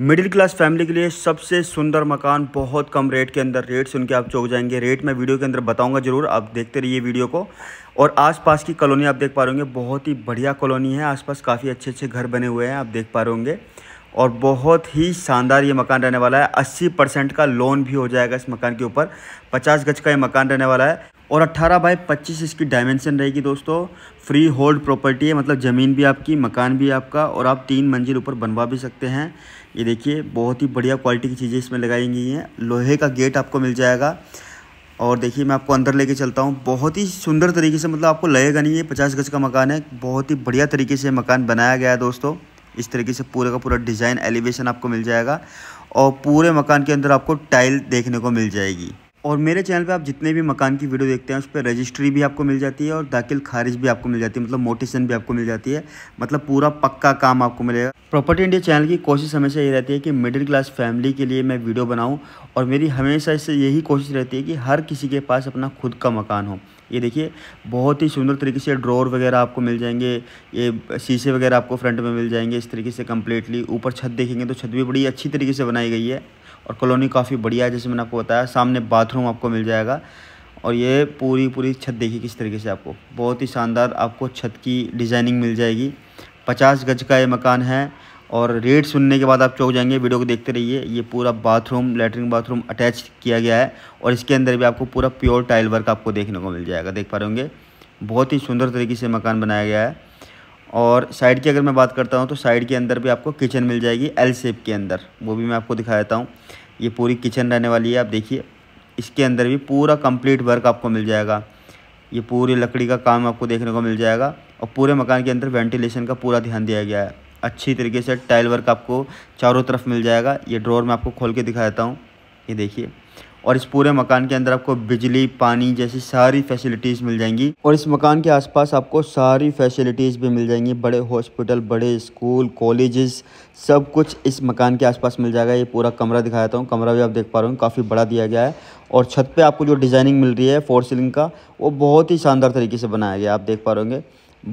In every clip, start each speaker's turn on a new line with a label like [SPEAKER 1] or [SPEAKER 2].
[SPEAKER 1] middle class family के लिए सबसे सुंदर मकान बहुत कम रेट के अंदर रेट सुन के आप चौक जाएंगे रेट मैं वीडियो के अंदर बताऊंगा जरूर आप देखते रहिए वीडियो को और आसपास की कॉलोनी आप देख पा रहे होंगे बहुत ही बढ़िया कॉलोनी है आसपास काफ़ी अच्छे अच्छे घर बने हुए हैं आप देख पा रहे होंगे और बहुत ही शानदार ये मकान रहने वाला है अस्सी परसेंट का लोन भी हो जाएगा इस मकान के ऊपर पचास गज का ये मकान रहने वाला है और 18 बाई 25 इसकी डायमेंशन रहेगी दोस्तों फ्री होल्ड प्रॉपर्टी है मतलब ज़मीन भी आपकी मकान भी आपका और आप तीन मंजिल ऊपर बनवा भी सकते हैं ये देखिए बहुत ही बढ़िया क्वालिटी की चीज़ें इसमें लगाई गई हैं लोहे का गेट आपको मिल जाएगा और देखिए मैं आपको अंदर लेके चलता हूँ बहुत ही सुंदर तरीके से मतलब आपको लगेगा नहीं ये पचास गज का मकान है बहुत ही बढ़िया तरीके से मकान बनाया गया है दोस्तों इस तरीके से पूरे का पूरा डिज़ाइन एलिवेशन आपको मिल जाएगा और पूरे मकान के अंदर आपको टाइल देखने को मिल जाएगी और मेरे चैनल पे आप जितने भी मकान की वीडियो देखते हैं उस पर रजिस्ट्री भी आपको मिल जाती है और दाखिल खारिज भी आपको मिल जाती है मतलब मोटेशन भी आपको मिल जाती है मतलब पूरा पक्का काम आपको मिलेगा प्रॉपर्टी इंडिया चैनल की कोशिश हमेशा ये रहती है कि मिडिल क्लास फैमिली के लिए मैं वीडियो बनाऊँ और मेरी हमेशा इससे यही कोशिश रहती है कि हर किसी के पास अपना खुद का मकान हो ये देखिए बहुत ही सुंदर तरीके से ड्रॉर वगैरह आपको मिल जाएंगे ये शीशे वगैरह आपको फ्रंट में मिल जाएंगे इस तरीके से कम्प्लीटली ऊपर छत देखेंगे तो छत भी बड़ी अच्छी तरीके से बनाई गई है और कॉलोनी काफ़ी बढ़िया है जैसे मैंने आपको बताया सामने बाथरूम आपको मिल जाएगा और ये पूरी पूरी छत देखिए किस तरीके से आपको बहुत ही शानदार आपको छत की डिज़ाइनिंग मिल जाएगी पचास गज का ये मकान है और रेट सुनने के बाद आप चौक जाएंगे वीडियो को देखते रहिए ये पूरा बाथरूम लेटरिन बाथरूम अटैच किया गया है और इसके अंदर भी आपको पूरा प्योर टाइल वर्क आपको देखने को मिल जाएगा देख पा रहे होंगे बहुत ही सुंदर तरीके से मकान बनाया गया है और साइड की अगर मैं बात करता हूँ तो साइड के अंदर भी आपको किचन मिल जाएगी एल शेप के अंदर वो भी मैं आपको दिखा देता हूँ ये पूरी किचन रहने वाली है आप देखिए इसके अंदर भी पूरा कंप्लीट वर्क आपको मिल जाएगा ये पूरी लकड़ी का काम आपको देखने को मिल जाएगा और पूरे मकान के अंदर वेंटिलेशन का पूरा ध्यान दिया गया है अच्छी तरीके से टाइल वर्क आपको चारों तरफ मिल जाएगा ये ड्रॉर मैं आपको खोल के दिखा देता हूँ ये देखिए और इस पूरे मकान के अंदर आपको बिजली पानी जैसी सारी फैसिलिटीज़ मिल जाएंगी और इस मकान के आसपास आपको सारी फैसिलिटीज़ भी मिल जाएंगी बड़े हॉस्पिटल बड़े स्कूल कॉलेजेस सब कुछ इस मकान के आसपास मिल जाएगा ये पूरा कमरा दिखाता हूँ कमरा भी आप देख पा रहे हो काफ़ी बड़ा दिया गया है और छत पे आपको जो डिज़ाइनिंग मिल रही है फोर सीलिंग का वो बहुत ही शानदार तरीके से बनाया गया आप देख पा रहे होंगे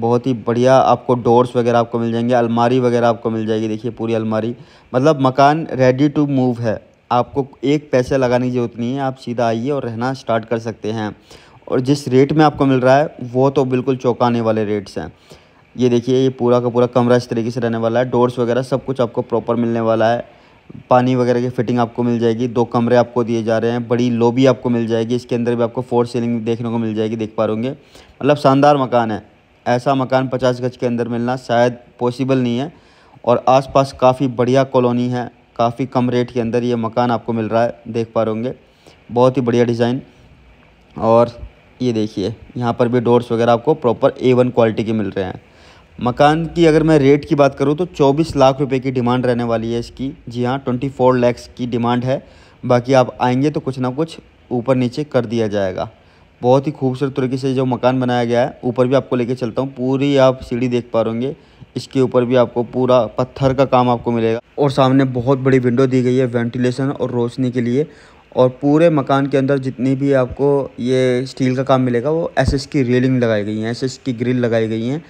[SPEAKER 1] बहुत ही बढ़िया आपको डोर्स वगैरह आपको मिल जाएंगे अलमारी वगैरह आपको मिल जाएगी देखिए पूरी अलमारी मतलब मकान रेडी टू मूव है आपको एक पैसे लगाने की ज़रूरत नहीं है आप सीधा आइए और रहना स्टार्ट कर सकते हैं और जिस रेट में आपको मिल रहा है वो तो बिल्कुल चौंकाने वाले रेट्स हैं ये देखिए ये पूरा का पूरा कमरा इस तरीके से रहने वाला है डोर्स वगैरह सब कुछ आपको प्रॉपर मिलने वाला है पानी वगैरह की फ़िटिंग आपको मिल जाएगी दो कमरे आपको दिए जा रहे हैं बड़ी लोबी आपको मिल जाएगी इसके अंदर भी आपको फोर सीलिंग देखने को मिल जाएगी देख पा रहे मतलब शानदार मकान है ऐसा मकान पचास गज के अंदर मिलना शायद पॉसिबल नहीं है और आसपास काफ़ी बढ़िया कॉलोनी है काफ़ी कम रेट के अंदर ये मकान आपको मिल रहा है देख पा रहे होंगे बहुत ही बढ़िया डिज़ाइन और ये देखिए यहाँ पर भी डोर्स वगैरह आपको प्रॉपर ए वन क्वालिटी के मिल रहे हैं मकान की अगर मैं रेट की बात करूँ तो 24 लाख रुपए की डिमांड रहने वाली है इसकी जी हाँ 24 लैक्स की डिमांड है बाकी आप आएंगे तो कुछ ना कुछ ऊपर नीचे कर दिया जाएगा बहुत ही खूबसूरत तरीके से जो मकान बनाया गया है ऊपर भी आपको लेके चलता हूँ पूरी आप सीढ़ी देख पा रहे इसके ऊपर भी आपको पूरा पत्थर का काम आपको मिलेगा और सामने बहुत बड़ी विंडो दी गई है वेंटिलेशन और रोशनी के लिए और पूरे मकान के अंदर जितनी भी आपको ये स्टील का काम मिलेगा वो एसएस की रेलिंग लगाई गई है एसएस की ग्रिल लगाई गई हैं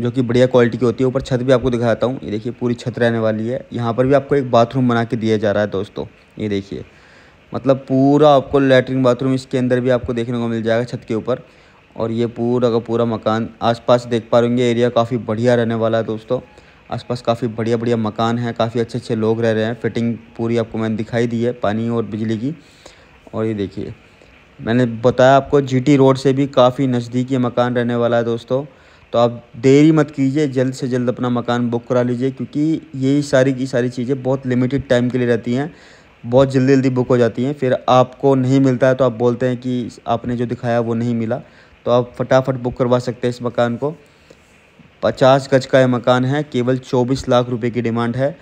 [SPEAKER 1] जो कि बढ़िया क्वालिटी की होती है ऊपर छत भी आपको दिखाता हूँ ये देखिए पूरी छत रहने वाली है यहाँ पर भी आपको एक बाथरूम बना के दिया जा रहा है दोस्तों ये देखिए मतलब पूरा आपको लेटरिन बाथरूम इसके अंदर भी आपको देखने को मिल जाएगा छत के ऊपर और ये पूरा का पूरा मकान आसपास देख पा रहे एरिया काफ़ी बढ़िया रहने वाला है दोस्तों आसपास काफ़ी बढ़िया बढ़िया मकान है काफ़ी अच्छे अच्छे लोग रह रहे हैं फिटिंग पूरी आपको मैंने दिखाई दी है पानी और बिजली की और ये देखिए मैंने बताया आपको जीटी रोड से भी काफ़ी नज़दीक ये मकान रहने वाला है दोस्तों तो आप देरी मत कीजिए जल्द से जल्द अपना मकान बुक करा लीजिए क्योंकि ये सारी की सारी चीज़ें बहुत लिमिटेड टाइम के लिए रहती हैं बहुत जल्दी जल्दी बुक हो जाती हैं फिर आपको नहीं मिलता है तो आप बोलते हैं कि आपने जो दिखाया वो नहीं मिला तो आप फटाफट बुक करवा सकते हैं इस मकान को पचास गज का यह मकान है केवल चौबीस लाख रुपए की डिमांड है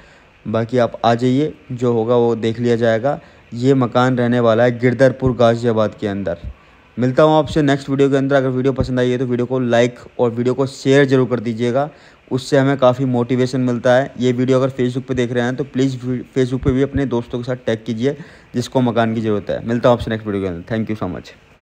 [SPEAKER 1] बाकी आप आ जाइए जो होगा वो देख लिया जाएगा ये मकान रहने वाला है गिरधरपुर गाजियाबाद के अंदर मिलता हूँ आपसे नेक्स्ट वीडियो के अंदर अगर वीडियो पसंद आई है तो वीडियो को लाइक और वीडियो को शेयर जरूर कर दीजिएगा उससे हमें काफ़ी मोटिवेशन मिलता है ये वीडियो अगर फेसबुक पे देख रहे हैं तो प्लीज़ फेसबुक पे भी अपने दोस्तों के साथ टैग कीजिए जिसको मकान की ज़रूरत है मिलता हूँ आपसे नेक्स्ट वीडियो के अंदर थैंक यू सो मच